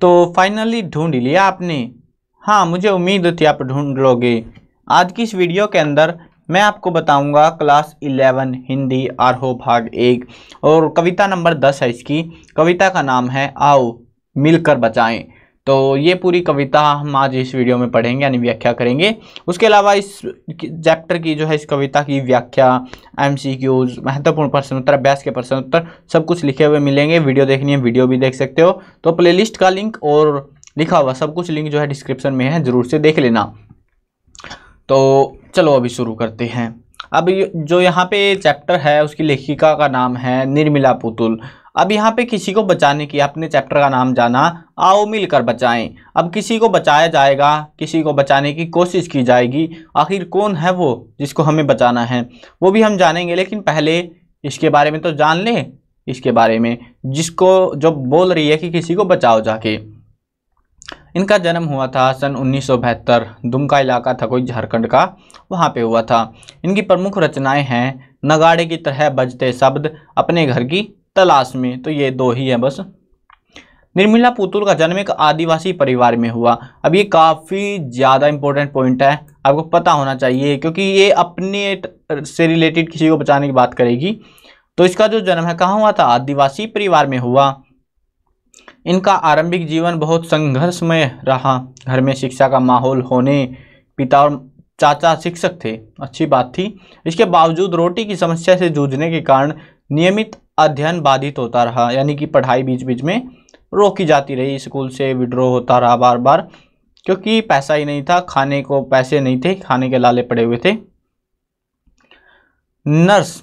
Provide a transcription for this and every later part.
तो फाइनली ढूंढ लिया आपने हाँ मुझे उम्मीद थी आप ढूंढ लोगे आज की इस वीडियो के अंदर मैं आपको बताऊंगा क्लास 11 हिंदी आरहो भाग एक और कविता नंबर 10 है इसकी कविता का नाम है आओ मिलकर बचाएं तो ये पूरी कविता हम आज इस वीडियो में पढ़ेंगे यानी व्याख्या करेंगे उसके अलावा इस चैप्टर की जो है इस कविता की व्याख्या एम सी क्यूज महत्वपूर्ण प्रश्न उत्तर अभ्यास के प्रश्न उत्तर सब कुछ लिखे हुए मिलेंगे वीडियो देखनी है वीडियो भी देख सकते हो तो प्ले का लिंक और लिखा हुआ सब कुछ लिंक जो है डिस्क्रिप्शन में है ज़रूर से देख लेना तो चलो अभी शुरू करते हैं अब जो यहाँ पे चैप्टर है उसकी लेखिका का नाम है निर्मिला पुतुल अब यहाँ पे किसी को बचाने की अपने चैप्टर का नाम जाना आओ मिलकर बचाएं अब किसी को बचाया जाएगा किसी को बचाने की कोशिश की जाएगी आखिर कौन है वो जिसको हमें बचाना है वो भी हम जानेंगे लेकिन पहले इसके बारे में तो जान लें इसके बारे में जिसको जो बोल रही है कि किसी को बचाओ जाके इनका जन्म हुआ था सन उन्नीस दुमका इलाका था कोई झारखंड का वहाँ पे हुआ था इनकी प्रमुख रचनाएं हैं नगाड़े की तरह बजते शब्द अपने घर की तलाश में तो ये दो ही है बस निर्मला पुतुल का जन्म एक आदिवासी परिवार में हुआ अब ये काफ़ी ज़्यादा इंपॉर्टेंट पॉइंट है आपको पता होना चाहिए क्योंकि ये अपने से रिलेटेड किसी को बचाने की बात करेगी तो इसका जो जन्म है कहाँ हुआ था आदिवासी परिवार में हुआ इनका आरंभिक जीवन बहुत संघर्षमय रहा घर में शिक्षा का माहौल होने पिता और चाचा शिक्षक थे अच्छी बात थी इसके बावजूद रोटी की समस्या से जूझने के कारण नियमित अध्ययन बाधित होता रहा यानी कि पढ़ाई बीच बीच में रोकी जाती रही स्कूल से विड्रॉ होता रहा बार बार क्योंकि पैसा ही नहीं था खाने को पैसे नहीं थे खाने के लाले पड़े हुए थे नर्स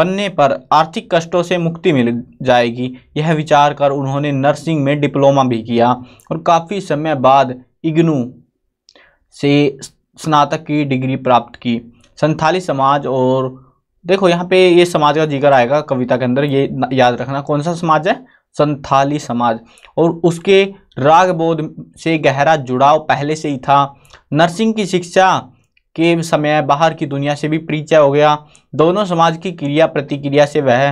बनने पर आर्थिक कष्टों से मुक्ति मिल जाएगी यह विचार कर उन्होंने नर्सिंग में डिप्लोमा भी किया और काफ़ी समय बाद इग्नू से स्नातक की डिग्री प्राप्त की संथाली समाज और देखो यहाँ पे ये समाज का जिक्र आएगा कविता के अंदर ये याद रखना कौन सा समाज है संथाली समाज और उसके राग बोध से गहरा जुड़ाव पहले से ही था नर्सिंग की शिक्षा के समय बाहर की दुनिया से भी परिचय हो गया दोनों समाज की क्रिया प्रतिक्रिया से वह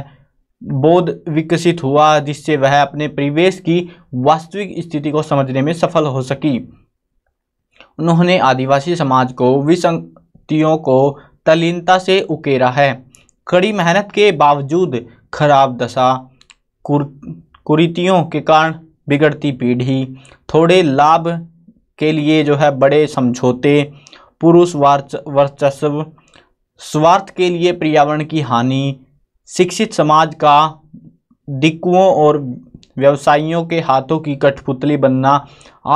बोध विकसित हुआ जिससे वह अपने परिवेश की वास्तविक स्थिति को समझने में सफल हो सकी उन्होंने आदिवासी समाज को विसंगतियों को तलीनता से उकेरा है कड़ी मेहनत के बावजूद खराब दशा कुर कुरीतियों के कारण बिगड़ती पीढ़ी थोड़े लाभ के लिए जो है बड़े समझौते पुरुष वर्चस्व स्वार्थ के लिए पर्यावरण की हानि शिक्षित समाज का दिक्कुओं और व्यवसायियों के हाथों की कठपुतली बनना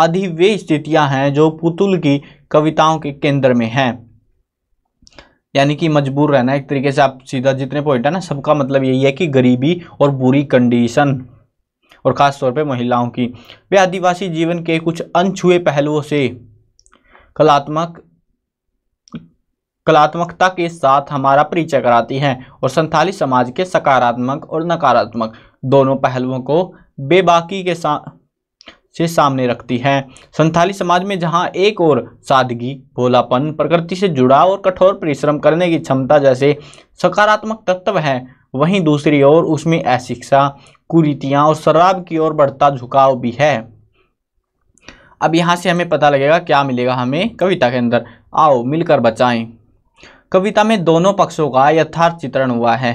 आदि वे स्थितियां हैं जो पुतुल की कविताओं के केंद्र में हैं यानी कि मजबूर रहना एक तरीके से आप सीधा जितने पॉइंट है ना सबका मतलब यही है कि गरीबी और बुरी कंडीशन और ख़ास तौर पे महिलाओं की वे आदिवासी जीवन के कुछ अनछुए पहलुओं से कलात्मक कलात्मकता के साथ हमारा परिचय कराती हैं और संथाली समाज के सकारात्मक और नकारात्मक दोनों पहलुओं को बेबाकी के साथ से सामने रखती है संथाली समाज में जहाँ एक और सादगी भोलापन प्रकृति से जुड़ाव और कठोर परिश्रम करने की क्षमता जैसे सकारात्मक तत्व हैं वहीं दूसरी ओर उसमें अशिक्षा कुरीतियाँ और शराब की ओर बढ़ता झुकाव भी है अब यहाँ से हमें पता लगेगा क्या मिलेगा हमें कविता के अंदर आओ मिलकर बचाएं कविता में दोनों पक्षों का यथार्थ चित्रण हुआ है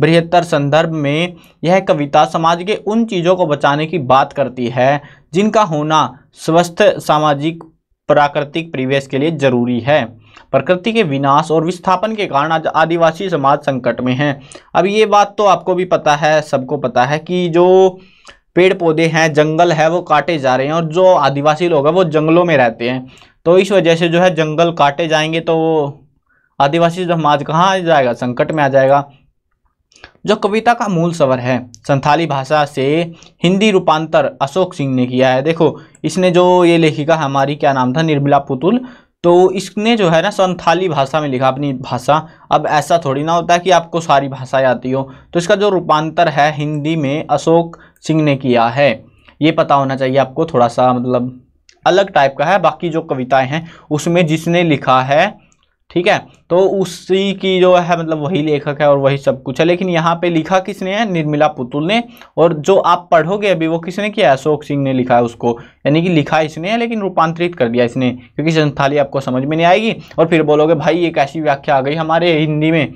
बृहत्तर संदर्भ में यह कविता समाज के उन चीज़ों को बचाने की बात करती है जिनका होना स्वस्थ सामाजिक प्राकृतिक परिवेश के लिए जरूरी है प्रकृति के विनाश और विस्थापन के कारण आज आदिवासी समाज संकट में है अब ये बात तो आपको भी पता है सबको पता है कि जो पेड़ पौधे हैं जंगल है वो काटे जा रहे हैं और जो आदिवासी लोग हैं वो जंगलों में रहते हैं तो इस वजह से जो है जंगल काटे जाएंगे तो आदिवासी समाज कहाँ आ जाएगा संकट में आ जाएगा जो कविता का मूल स्वर है संथाली भाषा से हिंदी रूपांतर अशोक सिंह ने किया है देखो इसने जो ये लेखिका हमारी क्या नाम था निर्मला पुतुल तो इसने जो है ना संथाली भाषा में लिखा अपनी भाषा अब ऐसा थोड़ी ना होता है कि आपको सारी भाषाएं आती हो तो इसका जो रूपांतर है हिंदी में अशोक सिंह ने किया है ये पता होना चाहिए आपको थोड़ा सा मतलब अलग टाइप का है बाकी जो कविताएं हैं उसमें जिसने लिखा है ठीक है तो उसी की जो है मतलब वही लेखक है और वही सब कुछ है लेकिन यहाँ पे लिखा किसने है निर्मिला पुतुल ने और जो आप पढ़ोगे अभी वो किसने किया अशोक सिंह ने लिखा है उसको यानी कि लिखा इसने है लेकिन रूपांतरित कर दिया इसने क्योंकि संथाली आपको समझ में नहीं आएगी और फिर बोलोगे भाई एक ऐसी व्याख्या आ गई हमारे हिंदी में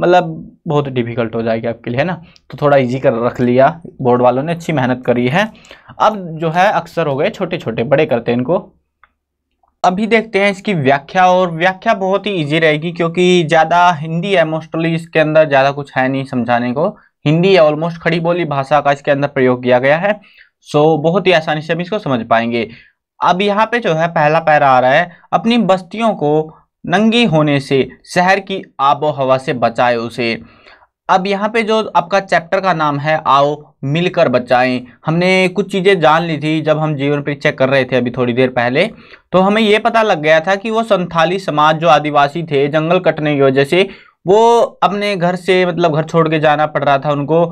मतलब बहुत डिफिकल्ट हो जाएगी आपके लिए है ना तो थोड़ा इजी कर रख लिया बोर्ड वालों ने अच्छी मेहनत करी है अब जो है अक्सर हो गए छोटे छोटे बड़े करते हैं इनको अभी देखते हैं इसकी व्याख्या और व्याख्या बहुत ही इजी रहेगी क्योंकि ज़्यादा हिंदी है मोस्टली इसके अंदर ज़्यादा कुछ है नहीं समझाने को हिंदी है ऑलमोस्ट खड़ी बोली भाषा का इसके अंदर प्रयोग किया गया है सो बहुत ही आसानी से हम इसको समझ पाएंगे अब यहाँ पे जो है पहला पैरा आ रहा है अपनी बस्तियों को नंगी होने से शहर की आबोहवा से बचाए उसे अब यहाँ पे जो आपका चैप्टर का नाम है आओ मिलकर बचाएं हमने कुछ चीज़ें जान ली थी जब हम जीवन परीक्षा कर रहे थे अभी थोड़ी देर पहले तो हमें ये पता लग गया था कि वो संथाली समाज जो आदिवासी थे जंगल कटने की वजह से वो अपने घर से मतलब घर छोड़ के जाना पड़ रहा था उनको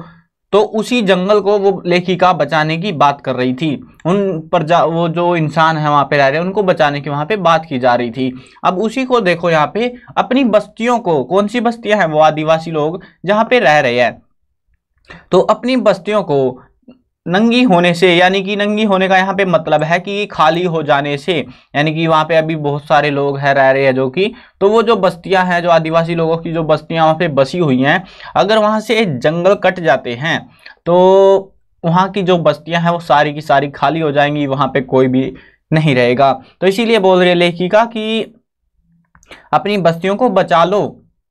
तो उसी जंगल को वो लेखिका बचाने की बात कर रही थी उन पर जा वो जो इंसान है वहाँ पे रह रहे उनको बचाने की वहाँ पे बात की जा रही थी अब उसी को देखो यहाँ पे अपनी बस्तियों को कौन सी बस्तियाँ हैं वो आदिवासी लोग जहाँ पे रह रहे हैं तो अपनी बस्तियों को नंगी होने से यानी कि नंगी होने का यहाँ पे मतलब है कि खाली हो जाने से यानी कि वहाँ पे अभी बहुत सारे लोग हैं रह रहे हैं जो कि तो वो जो बस्तियाँ हैं जो आदिवासी लोगों की जो बस्तियाँ वहाँ पे बसी हुई हैं अगर वहाँ से जंगल कट जाते हैं तो वहाँ की जो बस्तियाँ हैं वो सारी की सारी खाली हो जाएंगी वहाँ पर कोई भी नहीं रहेगा तो इसीलिए बोल रहे लेखिका कि अपनी बस्तियों को बचा लो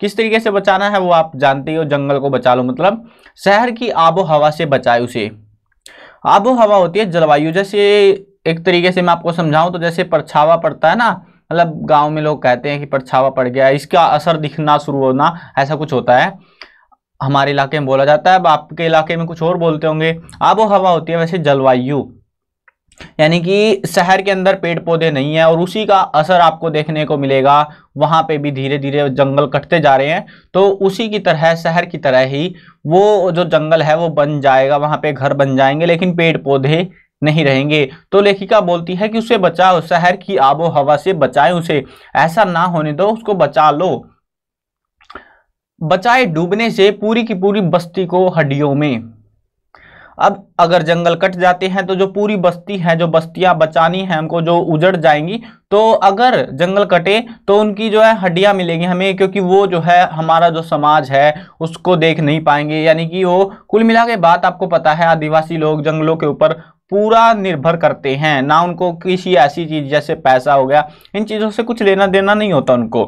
किस तरीके से बचाना है वो आप जानते हो जंगल को बचा लो मतलब शहर की आबो हवा से बचाए उसे आबो हवा होती है जलवायु जैसे एक तरीके से मैं आपको समझाऊं तो जैसे परछावा पड़ता है ना मतलब गांव में लोग कहते हैं कि परछावा पड़ गया इसका असर दिखना शुरू होना ऐसा कुछ होता है हमारे इलाके में बोला जाता है अब आपके इलाके में कुछ और बोलते होंगे आबो हवा होती है वैसे जलवायु यानी कि शहर के अंदर पेड़ पौधे नहीं है और उसी का असर आपको देखने को मिलेगा वहाँ पे भी धीरे धीरे जंगल कटते जा रहे हैं तो उसी की तरह शहर की तरह ही वो जो जंगल है वो बन जाएगा वहाँ पे घर बन जाएंगे लेकिन पेड़ पौधे नहीं रहेंगे तो लेखिका बोलती है कि उसे बचाओ शहर की आबो हवा से बचाए उसे ऐसा ना होने दो उसको बचा लो बचाए डूबने से पूरी की पूरी बस्ती को हड्डियों में अब अगर जंगल कट जाते हैं तो जो पूरी बस्ती है जो बस्तियां बचानी है हमको जो उजड़ जाएंगी तो अगर जंगल कटे तो उनकी जो है हड्डियां मिलेंगी हमें क्योंकि वो जो है हमारा जो समाज है उसको देख नहीं पाएंगे यानी कि वो कुल मिला के बात आपको पता है आदिवासी लोग जंगलों के ऊपर पूरा निर्भर करते हैं ना उनको किसी ऐसी चीज़ जैसे पैसा हो गया इन चीज़ों से कुछ लेना देना नहीं होता उनको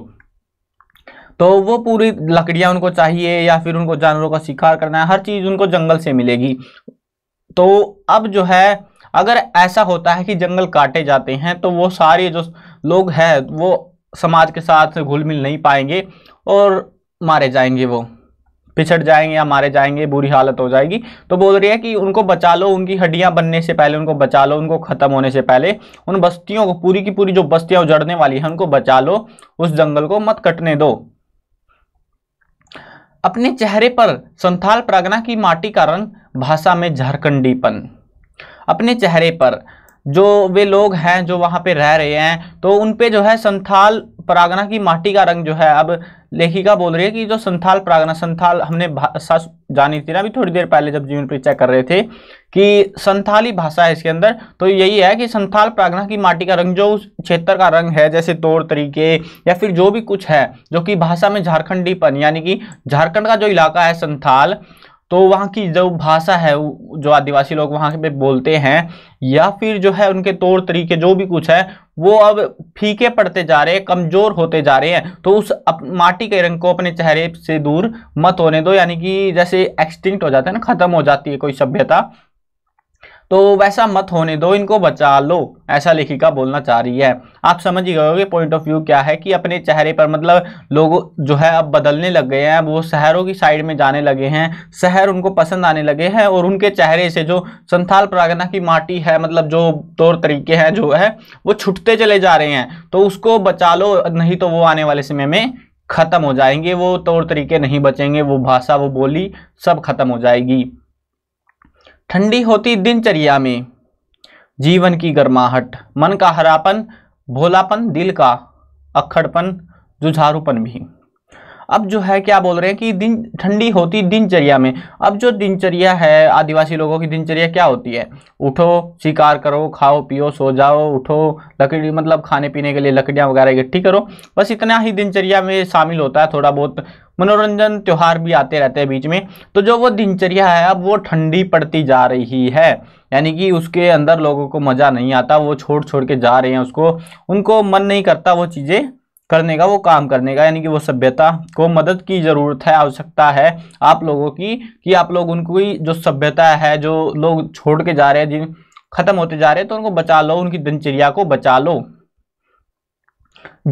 तो वो पूरी लकड़ियाँ उनको चाहिए या फिर उनको जानवरों का शिकार करना है हर चीज़ उनको जंगल से मिलेगी तो अब जो है अगर ऐसा होता है कि जंगल काटे जाते हैं तो वो सारे जो लोग हैं वो समाज के साथ घुल मिल नहीं पाएंगे और मारे जाएंगे वो पिछड़ जाएंगे या मारे जाएंगे बुरी हालत हो जाएगी तो बोल रही है कि उनको बचा लो उनकी हड्डियां बनने से पहले उनको बचा लो उनको ख़त्म होने से पहले उन बस्तियों को पूरी की पूरी जो बस्तियां उजड़ने वाली हैं उनको बचा लो उस जंगल को मत कटने दो अपने चेहरे पर संथाल प्रागना की माटी का रंग भाषा में झारखंडीपन अपने चेहरे पर जो वे लोग हैं जो वहाँ पे रह रहे हैं तो उन पे जो है संथाल परागना की माटी का रंग जो है अब लेखिका बोल रही है कि जो संथाल प्रागना संथाल हमने भाषा जानी थी ना अभी थोड़ी देर पहले जब जीवन परिचय कर रहे थे कि संथाली भाषा है इसके अंदर तो यही है कि संथाल प्रागना की माटी का रंग जो उस क्षेत्र का रंग है जैसे तौर तरीके या फिर जो भी कुछ है जो कि भाषा में झारखंडीपन यानी कि झारखंड का जो इलाका है संथाल तो वहाँ की जो भाषा है जो आदिवासी लोग वहाँ पे बोलते हैं या फिर जो है उनके तौर तरीके जो भी कुछ है वो अब फीके पड़ते जा रहे हैं कमज़ोर होते जा रहे हैं तो उस अप, माटी के रंग को अपने चेहरे से दूर मत होने दो यानी कि जैसे एक्सटिंक्ट हो जाता है ना ख़त्म हो जाती है कोई सभ्यता तो वैसा मत होने दो इनको बचा लो ऐसा लेखिका बोलना चाह रही है आप समझ ही गए पॉइंट ऑफ व्यू क्या है कि अपने चेहरे पर मतलब लोग जो है अब बदलने लग गए हैं वो शहरों की साइड में जाने लगे हैं शहर उनको पसंद आने लगे हैं और उनके चेहरे से जो संथाल प्रागना की माटी है मतलब जो तौर तरीके हैं जो है वो छुटते चले जा रहे हैं तो उसको बचा लो नहीं तो वो आने वाले समय में ख़त्म हो जाएंगे वो तौर तरीके नहीं बचेंगे वो भाषा वो बोली सब ख़त्म हो जाएगी ठंडी होती दिनचर्या में जीवन की गर्माहट मन का हरापन भोलापन दिल का अखड़पन जुझारूपन भी अब जो है क्या बोल रहे हैं कि दिन ठंडी होती दिनचर्या में अब जो दिनचर्या है आदिवासी लोगों की दिनचर्या क्या होती है उठो शिकार करो खाओ पियो सो जाओ उठो लकड़ी मतलब खाने पीने के लिए लकड़ियाँ वगैरह इकट्ठी करो बस इतना ही दिनचर्या में शामिल होता है थोड़ा बहुत मनोरंजन त्यौहार भी आते रहते हैं बीच में तो जो वो दिनचर्या है अब वो ठंडी पड़ती जा रही है यानी कि उसके अंदर लोगों को मज़ा नहीं आता वो छोड़ छोड़ के जा रहे हैं उसको उनको मन नहीं करता वो चीज़ें करने का वो काम करने का यानी कि वो सभ्यता को मदद की ज़रूरत है आवश्यकता है आप लोगों की कि आप लोग उनकी जो सभ्यता है जो लोग छोड़ के जा रहे हैं जिन खत्म होते जा रहे हैं तो उनको बचा लो उनकी दिनचर्या को बचा लो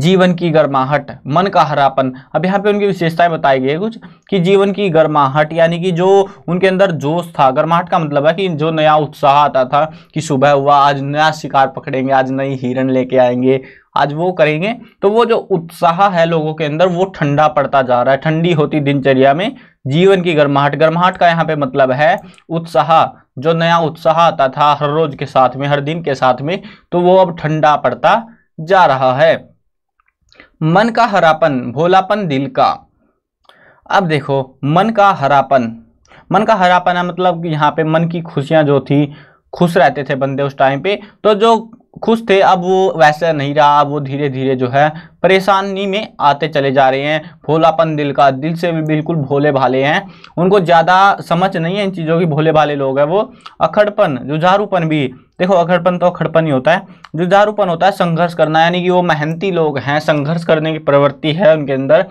जीवन की गर्माहट मन का हरापन अब यहाँ पे उनकी विशेषताएं बताई गई है कुछ कि जीवन की गर्माहट यानी कि जो उनके अंदर जोश था गर्माहट का मतलब है कि जो नया उत्साह आता था कि सुबह हुआ आज नया शिकार पकड़ेंगे आज नई हिरण लेके आएंगे आज वो करेंगे तो वो जो उत्साह है लोगों के अंदर वो ठंडा पड़ता जा रहा है ठंडी होती दिनचर्या में जीवन की गर्माहट गर्माहट का यहाँ पे मतलब है उत्साह जो नया उत्साह आता था हर रोज के साथ में हर दिन के साथ में तो वो अब ठंडा पड़ता जा रहा है मन का हरापन भोलापन दिल का अब देखो मन का हरापन मन का हरापन है मतलब यहाँ पे मन की खुशियां जो थी खुश रहते थे बंदे उस टाइम पे तो जो खुश थे अब वो वैसा नहीं रहा अब वो धीरे धीरे जो है परेशानी में आते चले जा रहे हैं भोलापन दिल का दिल से भी बिल्कुल भोले भाले हैं उनको ज़्यादा समझ नहीं है इन चीज़ों की भोले भाले लोग हैं वो अखड़पन जुझारूपन भी देखो अखड़पन तो अखड़पन ही होता है जुझारूपन होता है संघर्ष करना यानी कि वो मेहनती लोग हैं संघर्ष करने की प्रवृत्ति है उनके अंदर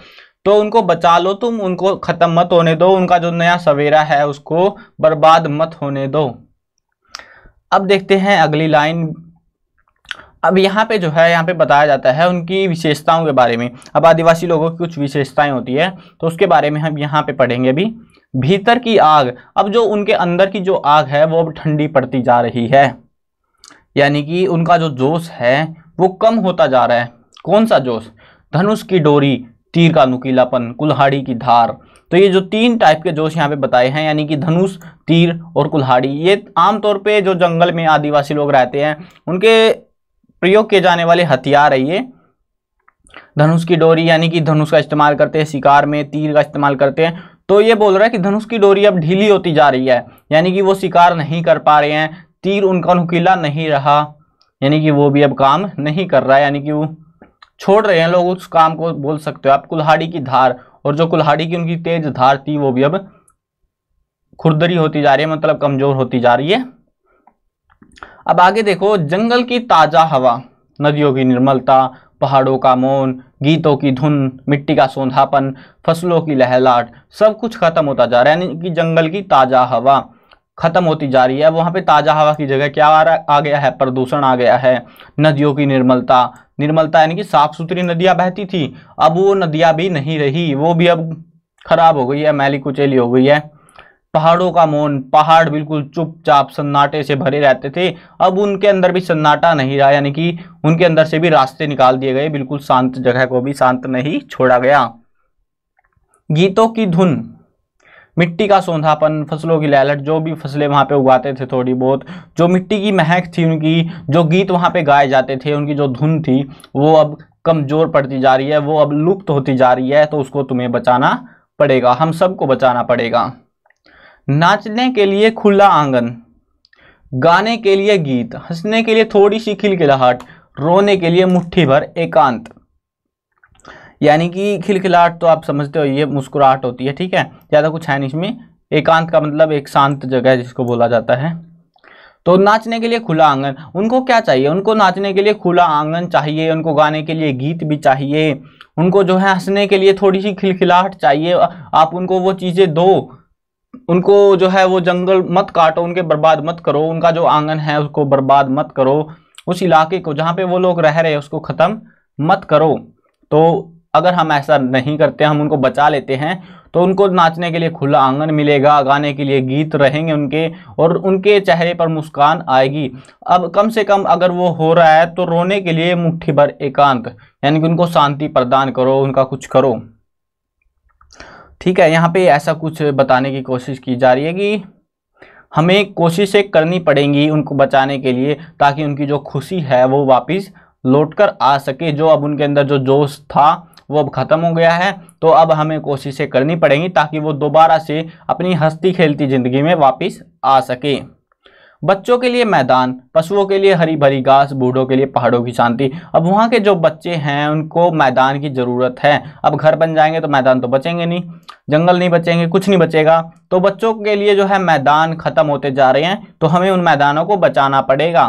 तो उनको बचा लो तुम उनको ख़त्म मत होने दो उनका जो नया सवेरा है उसको बर्बाद मत होने दो अब देखते हैं अगली लाइन अब यहाँ पे जो है यहाँ पे बताया जाता है उनकी विशेषताओं के बारे में अब आदिवासी लोगों की कुछ विशेषताएं होती है तो उसके बारे में हम यहाँ पे पढ़ेंगे अभी भीतर की आग अब जो उनके अंदर की जो आग है वो अब ठंडी पड़ती जा रही है यानी कि उनका जो जोश है वो कम होता जा रहा है कौन सा जोश धनुष की डोरी तीर का नुकीलापन कुल्हाड़ी की धार तो ये जो तीन टाइप के जोश यहाँ पे बताए हैं यानी कि धनुष तीर और कुल्हाड़ी ये आमतौर पे जो जंगल में आदिवासी लोग रहते हैं उनके प्रयोग किए जाने वाले हथियार है ये धनुष की डोरी यानी कि धनुष का इस्तेमाल करते हैं शिकार में तीर का इस्तेमाल करते हैं तो ये बोल रहा है कि धनुष की डोरी अब ढीली होती जा रही है यानी कि वो शिकार नहीं कर पा रहे हैं तीर उनका नुकीला नहीं रहा यानी कि वो भी अब काम नहीं कर रहा है यानी कि वो छोड़ रहे हैं लोग उस काम को बोल सकते हो आप कुल्हाड़ी की धार और जो कुल्हाड़ी की उनकी तेज धार थी वो भी अब खुरदरी होती जा रही है मतलब कमजोर होती जा रही है अब आगे देखो जंगल की ताज़ा हवा नदियों की निर्मलता पहाड़ों का मौन गीतों की धुन मिट्टी का सौंधापन फसलों की लहलाट सब कुछ ख़त्म होता जा रहा है यानी कि जंगल की ताज़ा हवा ख़त्म होती जा रही है वहाँ पे ताज़ा हवा की जगह क्या आ रहा आ गया है प्रदूषण आ गया है नदियों की निर्मलता निर्मलता यानी कि साफ़ सुथरी नदियाँ बहती थी अब वो नदियाँ भी नहीं रही वो भी अब खराब हो गई है मैली कुचेली हो गई है पहाड़ों का मौन पहाड़ बिल्कुल चुपचाप सन्नाटे से भरे रहते थे अब उनके अंदर भी सन्नाटा नहीं रहा यानी कि उनके अंदर से भी रास्ते निकाल दिए गए बिल्कुल शांत जगह को भी शांत नहीं छोड़ा गया गीतों की धुन मिट्टी का सौंधापन फसलों की लहलट जो भी फसलें वहाँ पे उगाते थे थोड़ी बहुत जो मिट्टी की महक थी उनकी जो गीत वहाँ पे गाए जाते थे उनकी जो धुन थी वो अब कमज़ोर पड़ती जा रही है वो अब लुप्त होती जा रही है तो उसको तुम्हें बचाना पड़ेगा हम सबको बचाना पड़ेगा नाचने के लिए खुला आंगन गाने के लिए गीत हंसने के लिए थोड़ी सी खिलखिलाहट रोने के लिए मुट्ठी भर एकांत यानी कि खिलखिलाहट तो आप समझते हो ये मुस्कुराहट होती है ठीक है ज़्यादा कुछ है नहीं इसमें एकांत का मतलब एक शांत जगह जिसको बोला जाता है तो नाचने के लिए खुला आंगन उनको क्या चाहिए उनको नाचने के लिए खुला आंगन चाहिए उनको गाने के लिए गीत भी चाहिए उनको जो है हंसने के लिए थोड़ी सी खिलखिलाहट चाहिए आप उनको वो चीज़ें दो उनको जो है वो जंगल मत काटो उनके बर्बाद मत करो उनका जो आंगन है उसको बर्बाद मत करो उस इलाके को जहाँ पे वो लोग रह रहे हैं उसको ख़त्म मत करो तो अगर हम ऐसा नहीं करते हम उनको बचा लेते हैं तो उनको नाचने के लिए खुला आंगन मिलेगा गाने के लिए गीत रहेंगे उनके और उनके चेहरे पर मुस्कान आएगी अब कम से कम अगर वो हो रहा है तो रोने के लिए मुट्ठी भर एकांत यानी कि उनको शांति प्रदान करो उनका कुछ करो ठीक है यहाँ पे ऐसा कुछ बताने की कोशिश की जा रही है कि हमें कोशिशें करनी पड़ेंगी उनको बचाने के लिए ताकि उनकी जो खुशी है वो वापस लौट कर आ सके जो अब उनके अंदर जो जोश था वो अब ख़त्म हो गया है तो अब हमें कोशिशें करनी पड़ेंगी ताकि वो दोबारा से अपनी हस्ती खेलती ज़िंदगी में वापस आ सके बच्चों के लिए मैदान पशुओं के लिए हरी भरी घास बूढ़ों के लिए पहाड़ों की शांति अब वहाँ के जो बच्चे हैं उनको मैदान की ज़रूरत है अब घर बन जाएंगे तो मैदान तो बचेंगे नहीं जंगल नहीं बचेंगे कुछ नहीं बचेगा तो बच्चों के लिए जो है मैदान ख़त्म होते जा रहे हैं तो हमें उन मैदानों को बचाना पड़ेगा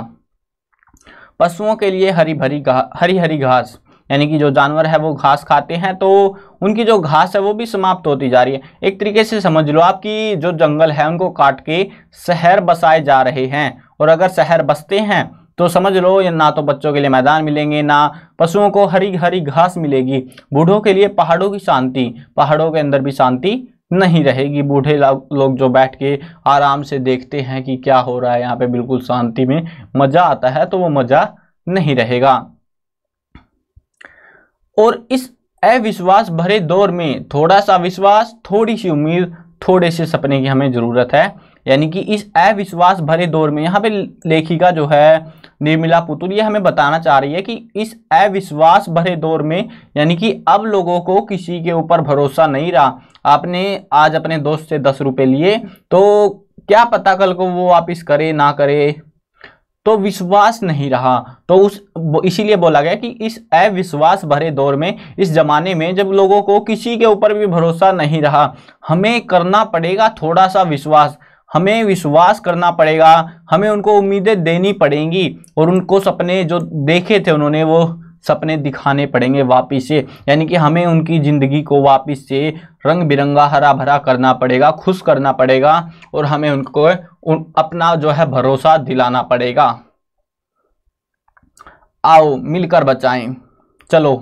पशुओं के लिए हरी भरी हरी हरी घास यानी कि जो जानवर है वो घास खाते हैं तो उनकी जो घास है वो भी समाप्त होती जा रही है एक तरीके से समझ लो आपकी जो जंगल है उनको काट के शहर बसाए जा रहे हैं और अगर शहर बसते हैं तो समझ लो ये ना तो बच्चों के लिए मैदान मिलेंगे ना पशुओं को हरी हरी घास मिलेगी बूढ़ों के लिए पहाड़ों की शांति पहाड़ों के अंदर भी शांति नहीं रहेगी बूढ़े लोग जो बैठ के आराम से देखते हैं कि क्या हो रहा है यहाँ पे बिल्कुल शांति में मज़ा आता है तो वो मज़ा नहीं रहेगा और इस अविश्वास भरे दौर में थोड़ा सा विश्वास थोड़ी सी उम्मीद थोड़े से सपने की हमें ज़रूरत है यानी कि इस अविश्वास भरे दौर में यहाँ पे लेखिका जो है निर्मिला पुतुल ये हमें बताना चाह रही है कि इस अविश्वास भरे दौर में यानी कि अब लोगों को किसी के ऊपर भरोसा नहीं रहा आपने आज अपने दोस्त से दस रुपये लिए तो क्या पता कल को वो वापिस करे ना करे तो विश्वास नहीं रहा तो उस इसीलिए बोला गया कि इस अविश्वास भरे दौर में इस जमाने में जब लोगों को किसी के ऊपर भी भरोसा नहीं रहा हमें करना पड़ेगा थोड़ा सा विश्वास हमें विश्वास करना पड़ेगा हमें उनको उम्मीदें देनी पड़ेंगी और उनको सपने जो देखे थे उन्होंने वो सपने दिखाने पड़ेंगे वापिस से यानी कि हमें उनकी ज़िंदगी को वापिस से रंग बिरंगा हरा भरा करना पड़ेगा खुश करना पड़ेगा और हमें उनको उन, अपना जो है भरोसा दिलाना पड़ेगा आओ मिलकर बचाएं चलो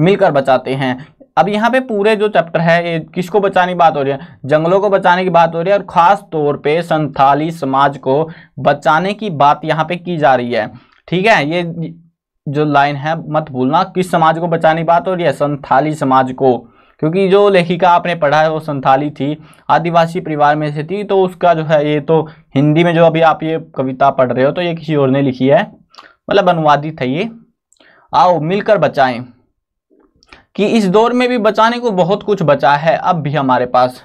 मिलकर बचाते हैं अब यहाँ पे पूरे जो चैप्टर है ये किसको बचाने की बात हो रही है जंगलों को बचाने की बात हो रही है और ख़ास तौर पे संथाली समाज को बचाने की बात यहाँ पे की जा रही है ठीक है ये जो लाइन है मत भूलना किस समाज को बचाने की बात रही है संथाली समाज को क्योंकि जो लेखिका आपने पढ़ा है वो संथाली थी आदिवासी परिवार में से थी तो उसका जो है ये तो हिंदी में जो अभी आप ये कविता पढ़ रहे हो तो ये किसी और ने लिखी है मतलब अनुवादित है ये आओ मिलकर बचाएं कि इस दौर में भी बचाने को बहुत कुछ बचा है अब भी हमारे पास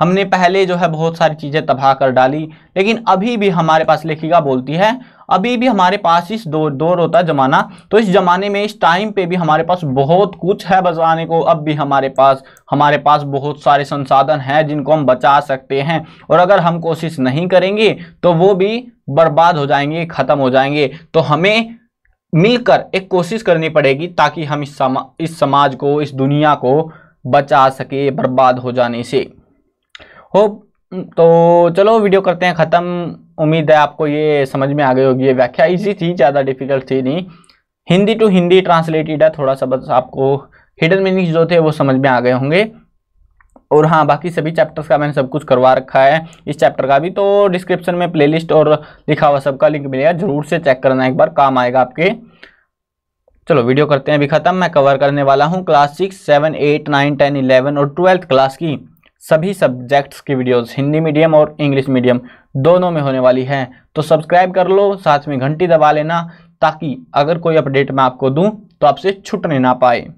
हमने पहले जो है बहुत सारी चीज़ें तबाह कर डाली लेकिन अभी भी हमारे पास लेखिका बोलती है अभी भी हमारे पास इस दौर दौर होता है ज़माना तो इस ज़माने में इस टाइम पे भी हमारे पास बहुत कुछ है बचाने को अब भी हमारे पास हमारे पास बहुत सारे संसाधन हैं जिनको हम बचा सकते हैं और अगर हम कोशिश नहीं करेंगे तो वो भी बर्बाद हो जाएंगे ख़त्म हो जाएंगे तो हमें मिलकर एक कोशिश करनी पड़ेगी ताकि हम इस समा इस समाज को इस दुनिया को बचा सके बर्बाद हो जाने से हो तो चलो वीडियो करते हैं ख़त्म उम्मीद है आपको ये समझ में आ गई होगी ये व्याख्या इजी थी ज़्यादा डिफिकल्ट थी नहीं हिंदी टू हिंदी ट्रांसलेटेड है थोड़ा सा बस आपको हिडन मीनिंग्स जो थे वो समझ में आ गए होंगे और हाँ बाकी सभी चैप्टर्स का मैंने सब कुछ करवा रखा है इस चैप्टर का भी तो डिस्क्रिप्शन में प्लेलिस्ट और लिखा हुआ सबका लिंक मिलेगा जरूर से चेक करना एक बार काम आएगा आपके चलो वीडियो करते हैं अभी ख़त्म मैं कवर करने वाला हूँ class six seven eight nine ten eleven और ट्वेल्थ क्लास की सभी सब्जेक्ट्स की वीडियोस हिंदी मीडियम और इंग्लिश मीडियम दोनों में होने वाली है तो सब्सक्राइब कर लो साथ में घंटी दबा लेना ताकि अगर कोई अपडेट मैं आपको दूं तो आपसे छुटने ना पाए